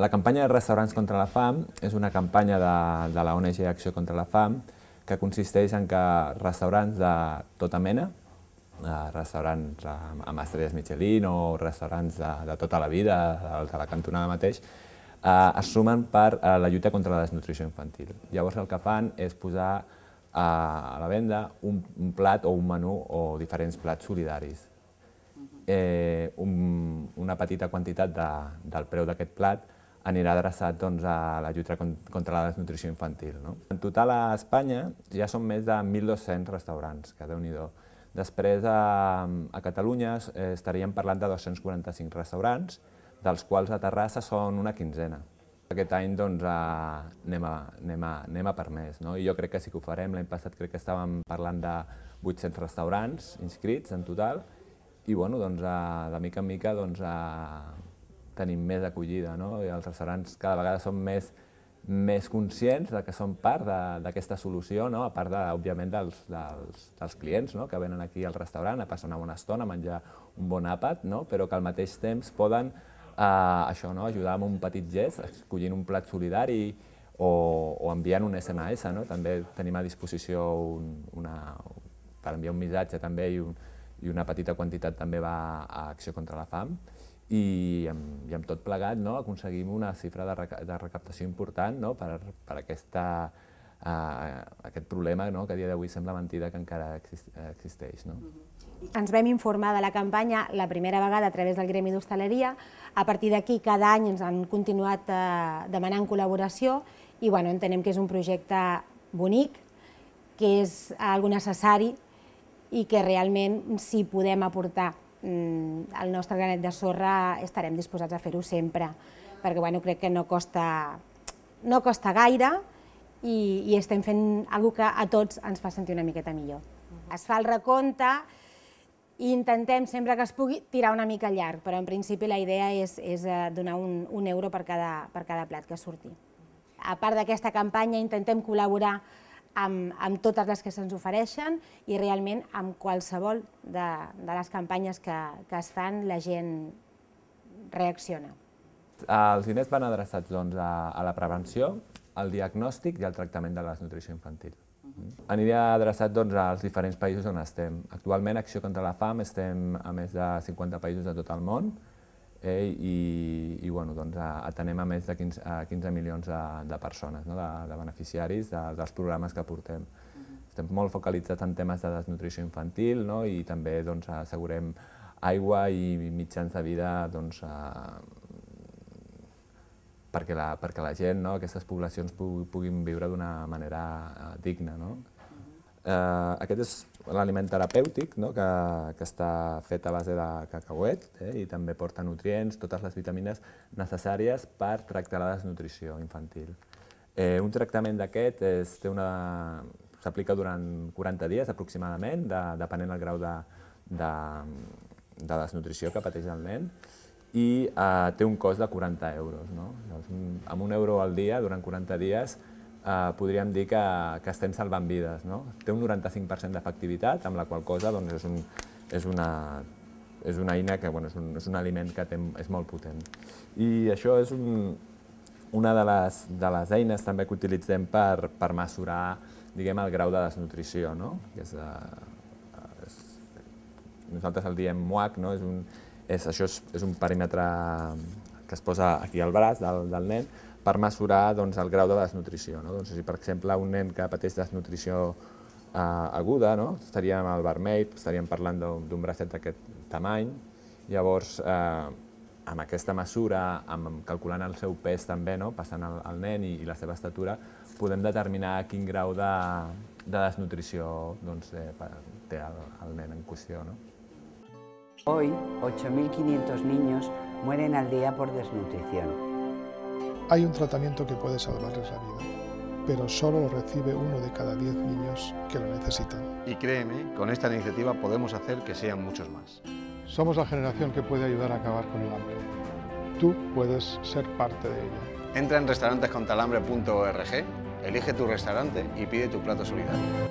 La campanya de Restaurants contra la Fam és una campanya de, de la ONG Acció contra la Fam que consisteix en que restaurants de tota mena, eh, restaurants amb, amb estrelles Michelin o restaurants de, de tota la vida, de, de la cantonada mateix, eh, es sumen per eh, la lluita contra la desnutrició infantil. Llavors el que fan és posar eh, a la venda un, un plat o un menú o diferents plats solidaris. Eh, un, una petita quantitat de, del preu d'aquest plat anirà adreçat doncs, a la lluita contra la desnutrició infantil. No? En total a Espanya ja són més de 1.200 restaurants, que déu nhi Després a, a Catalunya eh, estaríem parlant de 245 restaurants, dels quals a Terrassa són una quinzena. Aquest any doncs, a, anem, a, anem, a, anem a per més, no? i jo crec que sí que ho farem. L'any passat crec que estàvem parlant de 800 restaurants inscrits en total, i bueno, doncs, a, de mica en mica doncs, a, tenim més acollida, no? I els restaurants cada vegada són més, més conscients de que són part d'aquesta solució, no? a part, de, òbviament, dels, dels, dels clients no? que venen aquí al restaurant a passar una bona estona, a menjar un bon àpat, no? però que al mateix temps poden eh, això, no? ajudar amb un petit gest, escollint un plat solidari o, o enviant un SMS. No? També tenim a disposició un, una, per enviar un missatge també i, un, i una petita quantitat també va a Acció contra la Fam i amb, i amb tot plegat no, aconseguim una xifra de, reca de recaptació important no, per, per aquesta, uh, aquest problema no, que a dia d'avui sembla mentida que encara existeix. No? Mm-hmm. Ens vam informar de la campanya la primera vegada a través del Gremi d'Hostaleria, a partir d'aquí cada any ens han continuat uh, demanant col·laboració i bueno, entenem que és un projecte bonic, que és eh, algo necessari i que realment si podem aportar Mm, el nostre granet de sorra estarem disposats a fer-ho sempre, perquè bueno, crec que no costa, no costa gaire i, i estem fent alguna que a tots ens fa sentir una miqueta millor. Mhm. Es fa el recompte i intentem sempre que es pugui tirar una mica llarg, però en principi la idea és, és eh, donar un, un euro per cada, per cada plat que surti. Mhm. A part d'aquesta campanya intentem col·laborar amb, amb totes les que se'ns ofereixen i realment amb qualsevol de, de les campanyes que, que es fan la gent reacciona. Els diners van adreçats doncs, a, la prevenció, al diagnòstic i al tractament de la desnutrició infantil. Mhm. Aniria adreçat doncs, als diferents països on estem. Actualment, Acció contra la Fam, estem a més de 50 països de tot el món, eh, i, i bueno, doncs, atenem a més de 15, a 15 milions de, de persones, no? de, de beneficiaris de, dels programes que portem. Estem molt focalitzats en temes de desnutrició infantil no? i també doncs, assegurem aigua i mitjans de vida doncs, eh, perquè, la, perquè la gent, no? aquestes poblacions puguin viure d'una manera eh, digna. No? Eh, aquest és l'aliment terapèutic no? que, que està fet a base de cacauet eh? i també porta nutrients, totes les vitamines necessàries per tractar la desnutrició infantil. Eh, un tractament d'aquest s'aplica durant 40 dies aproximadament, de, depenent del grau de, de, de desnutrició que pateix el nen i eh, té un cost de 40 euros. No? Llavors, amb un euro al dia, durant 40 dies, eh, podríem dir que, que estem salvant vides. No? Té un 95% d'efectivitat, amb la qual cosa doncs, és, un, és, una, és una eina que bueno, és, un, és un aliment que té, és molt potent. I això és un, una de les, de les eines també que utilitzem per, per mesurar diguem, el grau de desnutrició. No? Que és, eh, és, nosaltres el diem MUAC, no? és un, és, això és, és un perímetre que es posa aquí al braç del, del nen, per mesurar doncs, el grau de desnutrició. No? Doncs, si, per exemple, un nen que pateix desnutrició eh, aguda, no? estaríem al vermell, doncs, estaríem parlant d'un bracet d'aquest tamany, llavors, eh, amb aquesta mesura, amb, calculant el seu pes també, no? passant el, el nen i, i la seva estatura, podem determinar quin grau de, de desnutrició doncs, eh, té el, el nen en qüestió. No? Hoy, 8.500 niños mueren al día por desnutrición. Hay un tratamiento que puede salvarles la vida, pero solo lo recibe uno de cada diez niños que lo necesitan. Y créeme, con esta iniciativa podemos hacer que sean muchos más. Somos la generación que puede ayudar a acabar con el hambre. Tú puedes ser parte de ella. Entra en restaurantescontalambre.org, elige tu restaurante y pide tu plato solidario.